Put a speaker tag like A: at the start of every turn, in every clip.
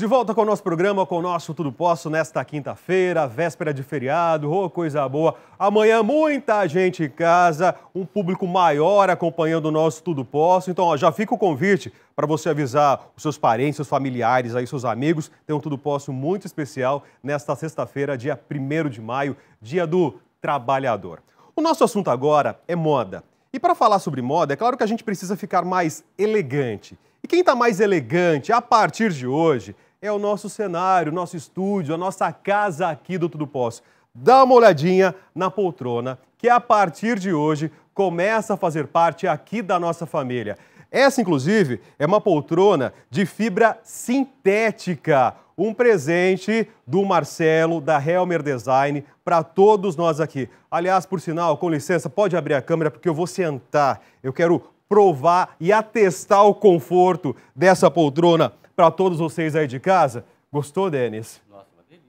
A: De volta com o nosso programa, com o nosso Tudo Posso, nesta quinta-feira, véspera de feriado, oh, coisa boa. Amanhã muita gente em casa, um público maior acompanhando o nosso Tudo Posso. Então, ó, já fica o convite para você avisar os seus parentes, seus familiares, aí, seus amigos. Tem um Tudo Posso muito especial nesta sexta-feira, dia 1 de maio, dia do trabalhador. O nosso assunto agora é moda. E para falar sobre moda, é claro que a gente precisa ficar mais elegante. E quem está mais elegante a partir de hoje é o nosso cenário, nosso estúdio, a nossa casa aqui do Tudo Posso. Dá uma olhadinha na poltrona, que a partir de hoje começa a fazer parte aqui da nossa família. Essa, inclusive, é uma poltrona de fibra sintética, um presente do Marcelo, da Helmer Design, para todos nós aqui. Aliás, por sinal, com licença, pode abrir a câmera porque eu vou sentar. Eu quero provar e atestar o conforto dessa poltrona para todos vocês aí de casa. Gostou, Denis? Nossa,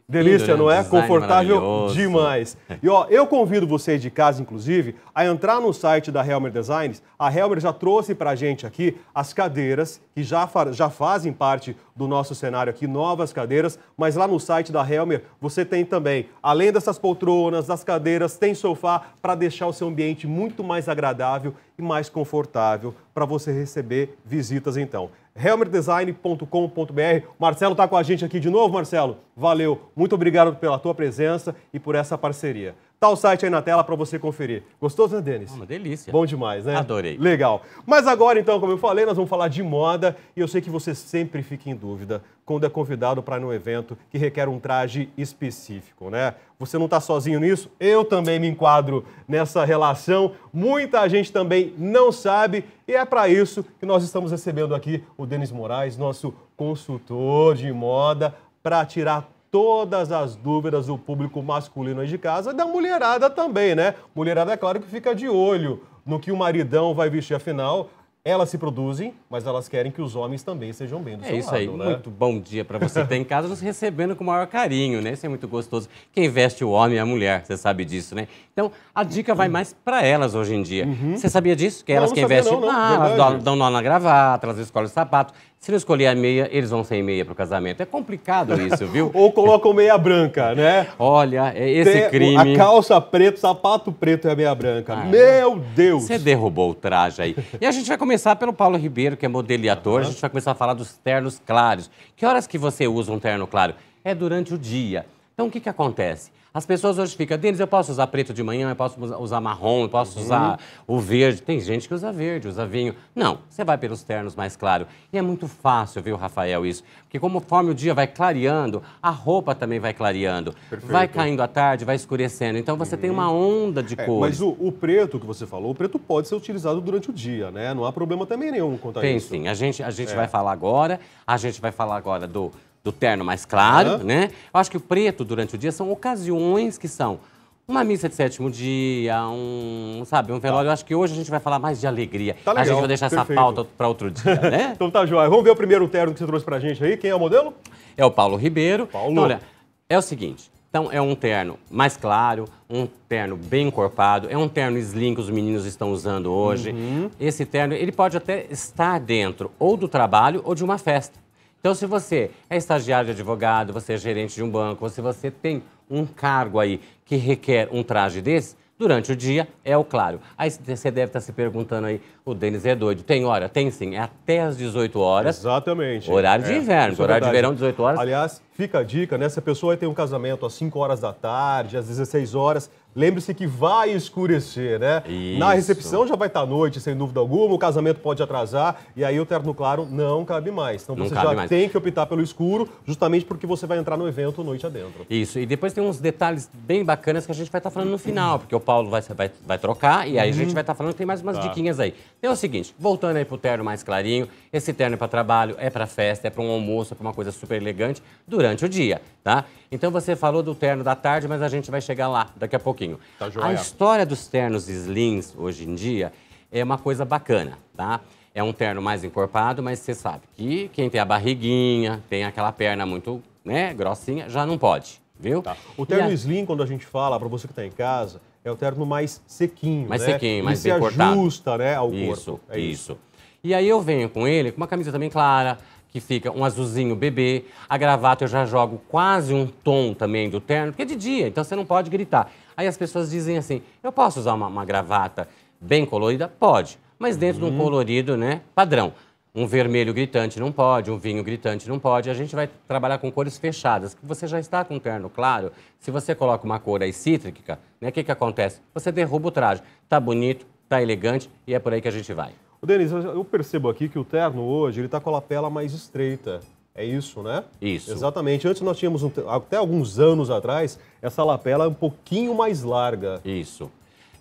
A: Delícia, não é? Né? Confortável demais. E ó, eu convido vocês de casa, inclusive, a entrar no site da Helmer Designs. A Helmer já trouxe para a gente aqui as cadeiras que já, fa já fazem parte do nosso cenário aqui, novas cadeiras, mas lá no site da Helmer você tem também, além dessas poltronas, das cadeiras, tem sofá para deixar o seu ambiente muito mais agradável e mais confortável para você receber visitas então helmerdesign.com.br. Marcelo está com a gente aqui de novo, Marcelo. Valeu, muito obrigado pela tua presença e por essa parceria. Tá o site aí na tela para você conferir. Gostoso, né, Denis? Ah, uma delícia. Bom demais, né? Adorei. Legal. Mas agora, então, como eu falei, nós vamos falar de moda e eu sei que você sempre fica em dúvida quando é convidado para um evento que requer um traje específico, né? Você não está sozinho nisso, eu também me enquadro nessa relação. Muita gente também não sabe e é para isso que nós estamos recebendo aqui o Denis Moraes, nosso consultor de moda, para tirar todas as dúvidas do público masculino aí de casa, da mulherada também, né? Mulherada, é claro que fica de olho no que o maridão vai vestir, afinal. Elas se produzem, mas elas querem que os homens também sejam bem do é seu isso lado, aí. Né? Muito
B: bom dia para você que tá em casa nos recebendo com o maior carinho, né? Isso é muito gostoso. Quem veste o homem é a mulher, você sabe disso, né? Então, a dica vai mais para elas hoje em dia. Uhum. Você sabia disso? Que elas não quem vestem, não, não. Ah, elas dão nó na gravata, elas escolhem o sapato. Se não escolher a meia, eles vão sem meia para o casamento. É complicado isso, viu?
A: Ou colocam meia branca, né? Olha, é esse Tem crime. A calça preta, o sapato preto e a meia branca. Ah, Meu
B: é. Deus! Você derrubou o traje aí. E a gente vai começar pelo Paulo Ribeiro, que é modelo e ator. Uhum. A gente vai começar a falar dos ternos claros. Que horas que você usa um terno claro? É durante o dia. Então, o que, que acontece? As pessoas hoje ficam, Denis, eu posso usar preto de manhã, eu posso usar marrom, eu posso uhum. usar o verde. Tem gente que usa verde, usa vinho. Não, você vai pelos ternos mais claros. E é muito fácil, viu, Rafael, isso. Porque conforme o dia vai clareando, a roupa também vai clareando. Perfeito. Vai caindo à tarde, vai escurecendo. Então você uhum. tem uma uhum. onda de é, cor. Mas
A: o, o, preto que você falou, o preto pode ser utilizado durante o dia, né? Não há problema também nenhum quanto a tem, isso. Tem
B: sim, a gente, a gente é. vai falar agora. A gente vai falar agora do do terno mais claro, uhum. né? Eu acho que o preto durante o dia são ocasiões que são uma missa de sétimo dia, um, sabe, um tá. velório. Tá. Eu acho que hoje a gente vai falar mais de alegria. Tá legal, a gente vai deixar perfeito. essa pauta para outro dia, né? então tá, Joia.
A: Vamos ver o primeiro terno que você trouxe pra gente aí. Quem é o modelo?
B: É o Paulo Ribeiro. Paulo. Então, olha, é o seguinte. Então, é um terno mais claro, um terno bem encorpado, é um terno slim que os meninos estão usando hoje. Uhum. Esse terno, ele pode até estar dentro ou do trabalho ou de uma festa. Então, se você é estagiário de advogado, você é gerente de um banco, ou se você tem um cargo aí que requer um traje desse, durante o dia é o claro. Aí você deve estar se perguntando aí, o Denis é doido. Tem hora? Tem sim, é até às 18 horas.
A: Exatamente. Horário de é, inverno, é horário de verão, 18 horas. Aliás, fica a dica, né? Se a pessoa tem um casamento às 5 horas da tarde, às 16 horas, Lembre-se que vai escurecer, né? Isso. Na recepção já vai estar noite, sem dúvida alguma, o casamento pode atrasar e aí o terno claro não cabe mais. Então você já mais. tem que optar pelo escuro, justamente porque você vai entrar no evento noite adentro.
B: Isso, e depois tem uns detalhes bem bacanas que a gente vai estar falando no final, porque o Paulo vai, vai, vai trocar e aí uhum. a gente uhum. vai estar falando, tem mais umas tá. diquinhas aí. Então é o seguinte, voltando aí pro terno mais clarinho, esse terno é para trabalho, é para festa, é para um almoço, é para uma coisa super elegante durante o dia, tá? Então você falou do terno da tarde, mas a gente vai chegar lá daqui a pouco pouquinho. Tá joia. A história dos ternos slims hoje em dia é uma coisa bacana, tá? É um terno mais encorpado, mas você sabe que quem tem a barriguinha, tem aquela perna muito né, grossinha, já não pode, viu? Tá.
A: O terno a... slim, quando a gente fala, para você que está em casa, é o terno mais sequinho, mais né? sequinho, mais ele bem se cortado. ajusta, né, ao isso, corpo. É isso. isso.
B: E aí eu venho com ele com uma camisa também clara, que fica um azulzinho bebê. A gravata eu já jogo quase um tom também do terno, porque é de dia, então você não pode gritar. Aí as pessoas dizem assim: eu posso usar uma, uma gravata bem colorida? Pode, mas dentro uhum. de um uhum. colorido né, padrão. Um vermelho gritante não pode, um vinho gritante não pode. A gente vai trabalhar com cores fechadas, você já está com terno claro. Se você coloca uma cor aí cítrica, o né, que, que acontece? Você derruba o traje. Tá bonito, tá elegante e é por aí que a gente vai.
A: O Denis, eu percebo aqui que o terno hoje ele está com a lapela mais estreita. É isso, né? Isso. Exatamente. Antes nós tínhamos, um, até alguns anos atrás, essa lapela um pouquinho mais larga. Isso. O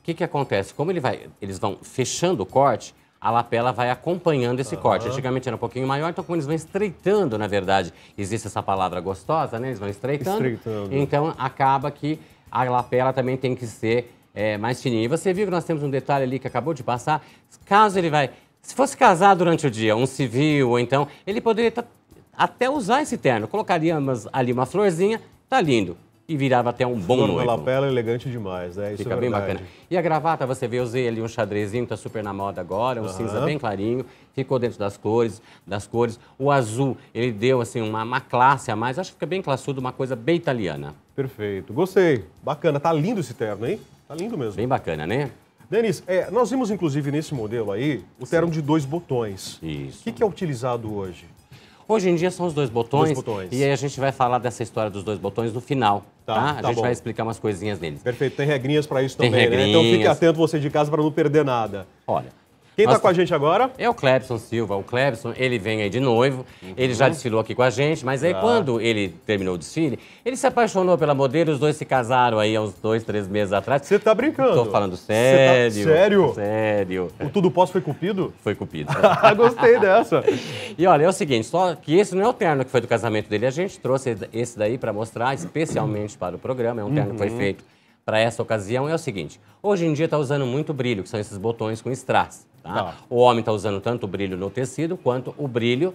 A: que, que acontece? Como ele vai,
B: eles vão fechando o corte, a lapela vai acompanhando esse uhum. corte. Antigamente era um pouquinho maior, então como eles vão estreitando, na verdade, existe essa palavra gostosa, né? Eles vão estreitando. estreitando. Então acaba que a lapela também tem que ser é, mais fininha. E você viu que nós temos um detalhe ali que acabou de passar. Caso ele vai... Se fosse casar durante o dia, um civil ou então, ele poderia estar tá até usar esse terno. Colocaríamos ali uma florzinha, tá lindo. E virava até um bom Flor noivo. lapela
A: é elegante demais, né? Isso Fica é bem bacana.
B: E a gravata, você vê, eu usei ali um xadrezinho, tá super na moda agora, um uhum. cinza bem clarinho, ficou dentro das cores, das cores. O azul, ele deu, assim, uma, uma classe a mais. Acho que fica bem classudo, uma coisa bem italiana. Perfeito,
A: gostei. Bacana, tá lindo esse terno, hein? Tá lindo mesmo. Bem bacana, né? Denis, é, nós vimos inclusive nesse modelo aí o terno de dois botões. Isso. O que, que é utilizado hoje? Hoje em dia são os dois botões, dois botões. E aí
B: a gente vai falar dessa história dos dois botões no final. Tá, tá? A tá gente bom. vai explicar umas coisinhas deles.
A: Perfeito, tem regrinhas para isso tem também, regrinhas. né? Então fique atento você de casa para não perder nada. Olha, quem está com
B: a gente agora? É o Clebson Silva. O Clebson, ele vem aí de noivo, uhum. ele já desfilou aqui com a gente, mas aí ah. quando ele terminou o desfile, ele se apaixonou pela modelo, os dois se casaram aí há uns dois, três meses atrás. Você está brincando? Estou falando tá sério. Tá... Sério?
A: Sério. O Tudo Posso foi cupido? Foi cupido.
B: Gostei dessa. e olha, é o seguinte, só que esse não é o terno que foi do casamento dele, a gente trouxe esse daí para mostrar especialmente para o programa, é um terno uhum. que foi uhum. feito para essa ocasião, é o seguinte, hoje em dia está usando muito brilho, que são esses botões com strass. Tá? Tá. O homem está usando tanto o brilho no tecido quanto o brilho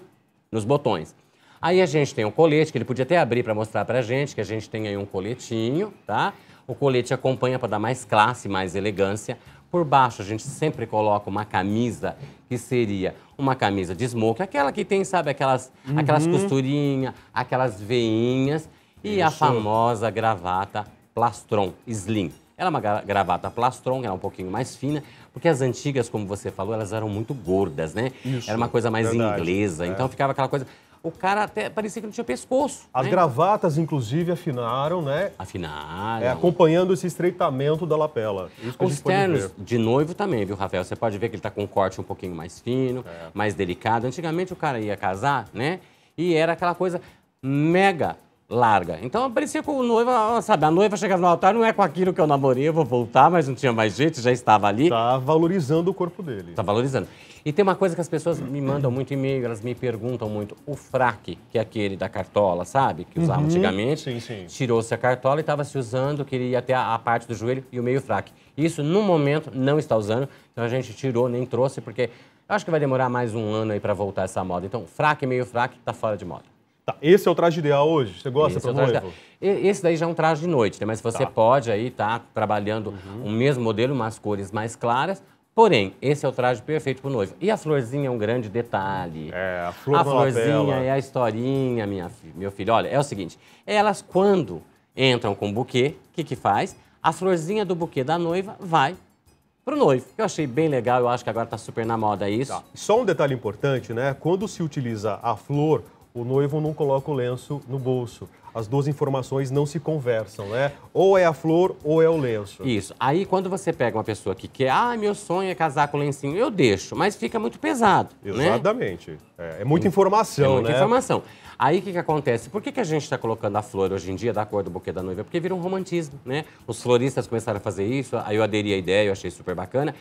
B: nos botões. Aí a gente tem o um colete, que ele podia até abrir para mostrar para a gente, que a gente tem aí um coletinho, tá? O colete acompanha para dar mais classe, mais elegância. Por baixo a gente sempre coloca uma camisa, que seria uma camisa de smoke, aquela que tem, sabe, aquelas, uhum. aquelas costurinhas, aquelas veinhas. E Isso. a famosa gravata plastron, slim. Ela é uma gravata plastron, ela é um pouquinho mais fina, porque as antigas, como você falou, elas eram muito gordas, né? Isso, Era uma coisa mais verdade, inglesa. É. Então ficava aquela coisa. O cara até parecia que não tinha pescoço. As né?
A: gravatas, inclusive, afinaram, né? Afinaram. É, acompanhando esse estreitamento da lapela. Isso Os ternos de noivo também,
B: viu, Rafael? Você pode ver que ele tá com um corte um pouquinho mais fino, é. mais delicado. Antigamente o cara ia casar, né? E era aquela coisa mega larga. Então parecia com o noivo, ah, sabe, a noiva chegava no altar, não é com aquilo que eu namorei, eu vou voltar, mas não tinha mais jeito, já estava ali. Tá valorizando
A: o corpo dele.
B: Tá valorizando. E tem uma coisa que as pessoas me mandam muito e-mail, elas me perguntam muito, o fraque, que é aquele da cartola, sabe, que usava uhum. antigamente. Sim, sim. Tirou-se a cartola e estava se usando, queria até a, a parte do joelho e o meio fraque. Isso, no momento, não está usando, então a gente tirou, nem trouxe, porque acho que vai demorar mais um ano aí para voltar essa moda. Então, fraque meio fraque está fora de moda.
A: Tá, esse é o traje ideal hoje? Você gosta para é noivo?
B: Esse daí já é um traje de noite, né? Mas você tá. pode aí estar tá trabalhando uhum. o mesmo modelo, umas cores mais claras. Porém, esse é o traje perfeito para o noivo. E a florzinha é um grande detalhe. É, a flor A florzinha é a historinha, minha, meu filho. Olha, é o seguinte, elas quando entram com o buquê, o que que faz? A florzinha do buquê da noiva vai para o noivo. Eu achei bem legal, eu acho que agora está super na moda isso. Tá.
A: Só um detalhe importante, né? Quando se utiliza a flor o noivo não coloca o lenço no bolso. As duas informações não se conversam, né? Ou é a flor ou é o lenço. Isso.
B: Aí quando você pega uma pessoa que quer, ah, meu sonho é casar com o lencinho, eu deixo, mas fica muito pesado. Né? Exatamente. Né? É, é, muita hum. informação, é muita né? informação. Aí o que, que acontece? Por que, que a gente está colocando a flor hoje em dia da cor do buquê da noiva? Porque vira um romantismo, né? Os floristas começaram a fazer isso, aí eu aderi à ideia, eu achei super bacana.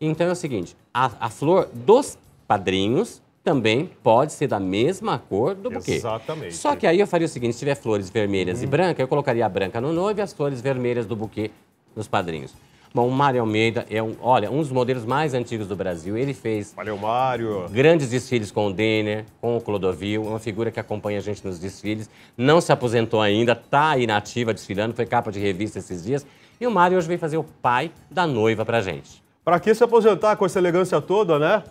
B: Então é o seguinte: a, a flor dos padrinhos também pode ser da mesma cor do buquê. Exatamente. Só que aí eu faria o seguinte, se tiver flores vermelhas hum. e uhum. branca, eu colocaria a branca no noivo e as flores vermelhas do buquê nos padrinhos. Bom, o Mário Almeida é um, olha, um dos modelos mais antigos do Brasil. Ele fez Valeu, Mário. grandes desfiles com o Denner, com o Clodovil, uma figura que acompanha a gente nos desfiles. Não se aposentou ainda, está ativa desfilando, foi capa de revista esses dias. E o Mário hoje veio fazer o pai da noiva pra gente.
A: Para que se aposentar com essa elegância toda, né?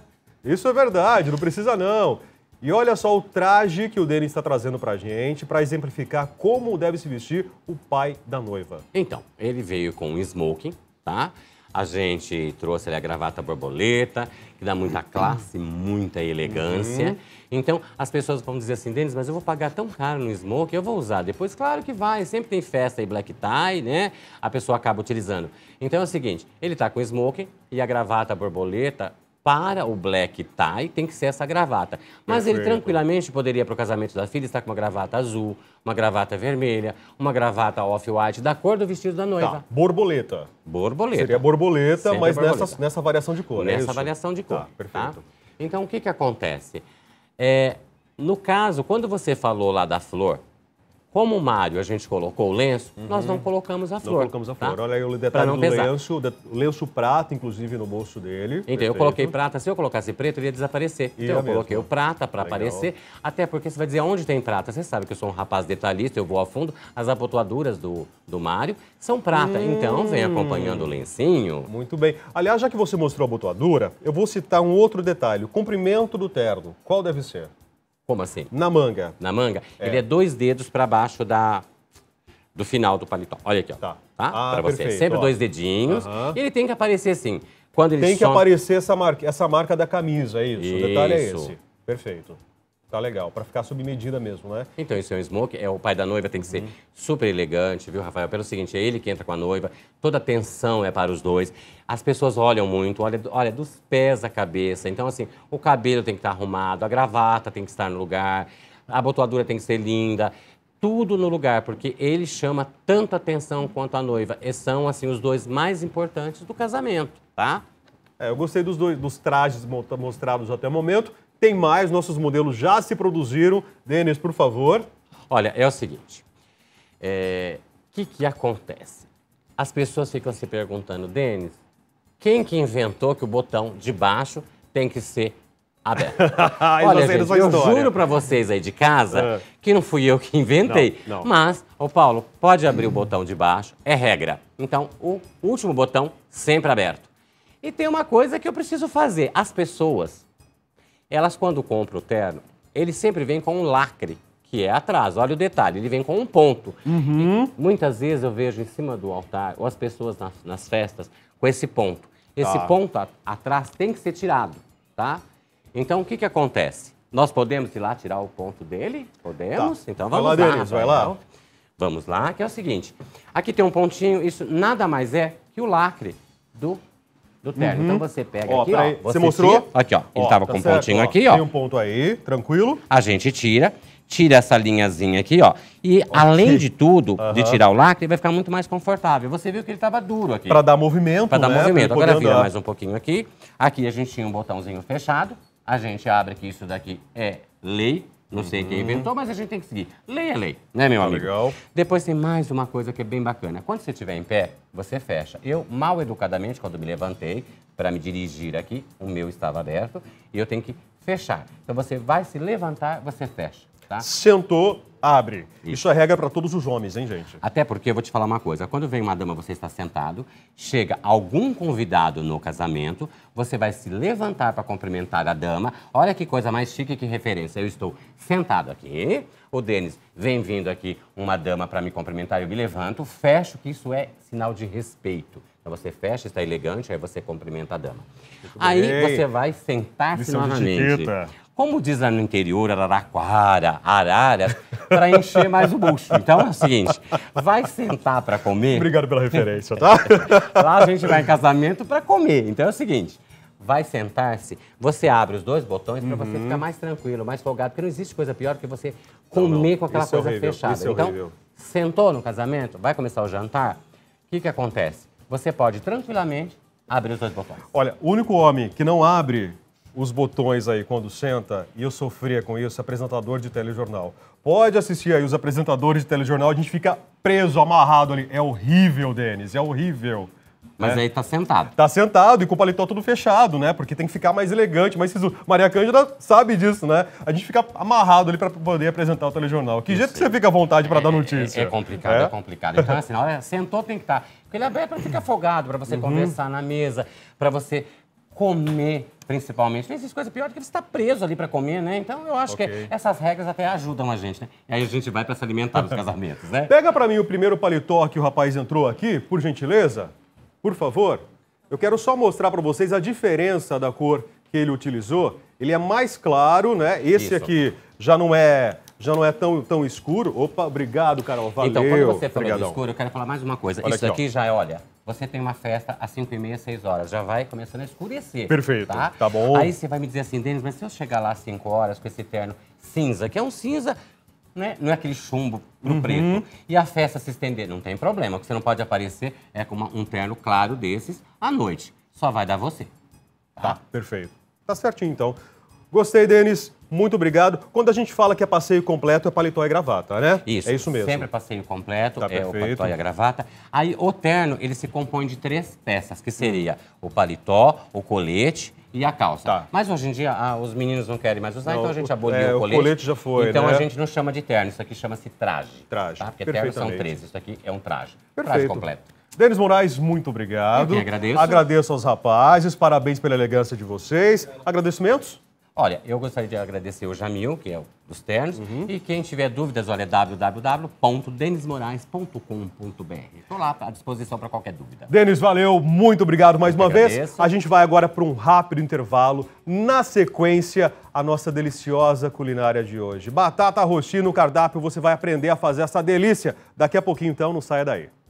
A: Isso é verdade, não precisa não. E olha só o traje que o Denis está trazendo para a gente para exemplificar como deve se vestir o pai da noiva. Então,
B: ele veio com um smoking, tá? A gente trouxe ali a gravata borboleta, que dá muita classe, muita elegância. Uhum. Então, as pessoas vão dizer assim, Denis, mas eu vou pagar tão caro no smoking? eu vou usar depois? Claro que vai, sempre tem festa e black tie, né? A pessoa acaba utilizando. Então é o seguinte, ele tá com smoking e a gravata borboleta para o black tie tem que ser essa gravata. Mas Perfeito. ele tranquilamente poderia para o casamento da filha estar com uma gravata azul, uma gravata vermelha, uma gravata off-white da cor do vestido da noiva. Tá.
A: Borboleta. Borboleta. Seria borboleta, Sempre mas borboleta. Nessa, nessa variação de cor. É nessa é variação de tá, cor. Tá,
B: perfeito. Tá? Então o que que acontece? É, no caso, quando você falou lá da flor, como o Mário, a gente colocou o lenço, uhum. nós não
A: colocamos a flor. Não colocamos a tá? flor. Tá? Olha aí o detalhe do lenço, lenço prata, inclusive, no bolso dele. Então, Perfeito. eu coloquei prata.
B: Se eu colocasse preto, ele ia desaparecer. Ia então, eu mesmo. coloquei o prata para aparecer. Até porque você vai dizer, onde tem prata? Você sabe que eu sou um rapaz detalhista, eu vou a fundo. As abotoaduras do, do
A: Mário são prata. Hum. Então, vem hum. acompanhando o lencinho. Muito bem. Aliás, já que você mostrou a abotoadura, eu vou citar um outro detalhe. O comprimento do terno, qual deve ser? Como assim? Na manga.
B: Na manga? É. Ele é dois dedos para baixo da, do final do paletó. Olha aqui, ó. Tá. tá? Ah, para você. Perfeito, Sempre ó. dois dedinhos. Uhum. E ele tem que aparecer assim. Quando ele tem que aparecer
A: essa marca, essa marca da camisa, é isso. isso. O detalhe é esse. Perfeito. Tá legal, para ficar sob medida mesmo, né?
B: Então, esse é um smoke, é, o pai da noiva tem que ser uhum. super elegante, viu, Rafael? Pelo seguinte, é ele que entra com a noiva, toda a atenção é para os dois. As pessoas olham muito, olha, olha dos pés à cabeça. Então, assim, o cabelo tem que estar arrumado, a gravata tem que estar no lugar, a botoadura tem que ser linda, tudo no lugar, porque ele chama tanto
A: atenção quanto a noiva. E são, assim, os dois mais importantes do casamento, tá? É, eu gostei dos dois, dos trajes mostrados até o momento. Tem mais, nossos modelos já se produziram. Denis, por favor.
B: Olha, é o seguinte. O
A: é, que, que
B: acontece? As pessoas ficam se perguntando, Denis, quem que inventou que o botão de baixo tem que ser aberto? Olha, gente, eu história. juro para vocês aí de casa é. que não fui eu que inventei. Não, não. Mas, o Paulo, pode abrir hum. o botão de baixo, é regra. Então, o último botão sempre aberto. E tem uma coisa que eu preciso fazer. As pessoas, elas quando compram o terno, ele sempre vem com um lacre, que é atrás. Olha o detalhe, ele vem com um ponto. Uhum. muitas vezes eu vejo em cima do altar, ou as pessoas nas, nas festas, com esse ponto. Esse tá. ponto a, atrás tem que ser tirado, tá? Então, o que, que acontece? Nós podemos ir lá tirar o ponto dele? Podemos? Tá. Então, vamos vai lá. vai lá. Então, vamos lá, que é o seguinte. Aqui tem um pontinho, isso nada mais é que o lacre do do terno. Então uhum. Então você pega ó, aqui, ó, você, você, mostrou? Tira,
A: aqui, ó. Ele tava tá com um pontinho ó, aqui, ó. Tem um ponto aí, tranquilo. A gente
B: tira, tira essa linhazinha aqui, ó. E okay. além de tudo, uhum. de tirar o lacre, vai ficar muito mais confortável. Você viu que ele estava duro aqui. Para dar
A: movimento, Para dar né? movimento. Agora andar. vira mais
B: um pouquinho aqui. Aqui a gente tinha um botãozinho fechado. A gente abre que isso daqui é lei. Não sei quem uhum. inventou, mas a gente tem que seguir. Lei é lei, né, tá meu amigo? Legal. Depois tem mais uma coisa que é bem bacana. Quando você estiver em pé, você fecha. Eu, mal educadamente, quando me levantei para me dirigir aqui, o meu estava aberto e eu tenho que fechar. Então você vai se levantar, você fecha. Tá? Sentou, abre. Isso, Isso é regra para todos os homens, hein, gente? Até porque eu vou te falar uma coisa: quando vem uma dama, você está sentado, chega algum convidado no casamento, você vai se levantar para cumprimentar a dama. Olha que coisa mais chique que referência. Eu estou sentado aqui, o Denis vem vindo aqui uma dama para me cumprimentar, eu me levanto, fecho, que isso é sinal de respeito. Então você fecha, está elegante, aí você cumprimenta a dama. aí você vai sentar-se novamente. Como diz lá no interior, Araraquara, arara, para encher mais o bucho. Então é o seguinte, vai sentar para comer. Obrigado pela referência, tá? lá a gente vai em casamento para comer. Então é o seguinte, vai sentar-se, você abre os dois botões para uhum. você ficar mais tranquilo, mais folgado, porque não existe coisa pior que você comer não. com aquela Isso é coisa horrível. fechada. Isso é então, horrível. sentou no casamento, vai começar o jantar, o que, que acontece? você pode tranquilamente abrir os dois botões.
A: Olha, o único homem que não abre os botões aí quando senta, e eu sofria com isso, é apresentador de telejornal. Pode assistir aí os apresentadores de telejornal, a gente fica preso, amarrado ali. É horrível, Denis, é horrível. Mas né? aí tá sentado. Tá sentado e com o paletó tudo fechado, né? Porque tem que ficar mais elegante, mais sisudo. Maria Cândida sabe disso, né? A gente fica amarrado ali para poder apresentar o telejornal. Que jeito que você fica à vontade para é, dar é,
B: notícia? É, é complicado, é? é? complicado. Então, assim, na hora sentou tem que estar. Tá. Porque ele é aberto para ficar afogado, para você uhum. conversar na mesa, para você
A: comer,
B: principalmente. Tem essas coisas piores que você está preso ali para comer, né? Então eu acho okay. que essas regras até ajudam a gente, né? E aí a gente vai para se alimentar dos casamentos,
A: né? Pega para mim o primeiro paletó que o rapaz entrou aqui, por gentileza. Por favor, eu quero só mostrar para vocês a diferença da cor que ele utilizou. Ele é mais claro, né? Esse Isso. aqui já não é já não é tão, tão escuro. Opa, obrigado, Carol. Valeu. Então, quando você falou Obrigadão. escuro,
B: eu quero falar mais uma coisa. Olha Isso aqui, aqui já é, olha, você tem uma festa às 5 e meia, 6 horas. Já vai começando a escurecer. Perfeito. Tá, tá bom. Aí você vai me dizer assim, Denis, mas se eu chegar lá às 5 horas com esse terno cinza, que é um cinza né? Não é aquele chumbo pro uhum. preto. E a festa se estender, não tem problema. O que você não pode aparecer é com uma, um terno claro desses à noite. Só vai dar você. Tá, tá
A: perfeito. Tá certinho, então. Gostei, Denis muito obrigado. Quando a gente fala que é passeio completo, é paletó e gravata,
B: né? Isso. É isso mesmo. Sempre é passeio completo, tá é perfeito. o paletó e a gravata. Aí o terno, ele se compõe de três peças, que seria o paletó, o colete e a calça. Tá. Mas hoje em dia ah, os meninos não querem mais usar, não, então a gente aboliu é, o colete. O colete já foi, Então né? a gente não chama de terno, isso aqui chama-se traje. Tá? Traje. Tá? Porque terno são três, isso aqui é um traje. Perfeito. Traje completo.
A: Denis Moraes, muito obrigado. Eu agradeço. Agradeço aos rapazes, parabéns pela elegância de vocês. Agradecimentos?
B: Olha, eu gostaria de agradecer o Jamil, que é o dos ternos, uhum. e quem tiver dúvidas, olha, www.denismoraes.com.br. Estou lá à disposição para qualquer dúvida.
A: Denis, valeu, muito obrigado mais eu uma agradeço. vez. A gente vai agora para um rápido intervalo. Na sequência, a nossa deliciosa culinária de hoje. Batata roxinha no cardápio, você vai aprender a fazer essa delícia. Daqui a pouquinho, então, não saia daí.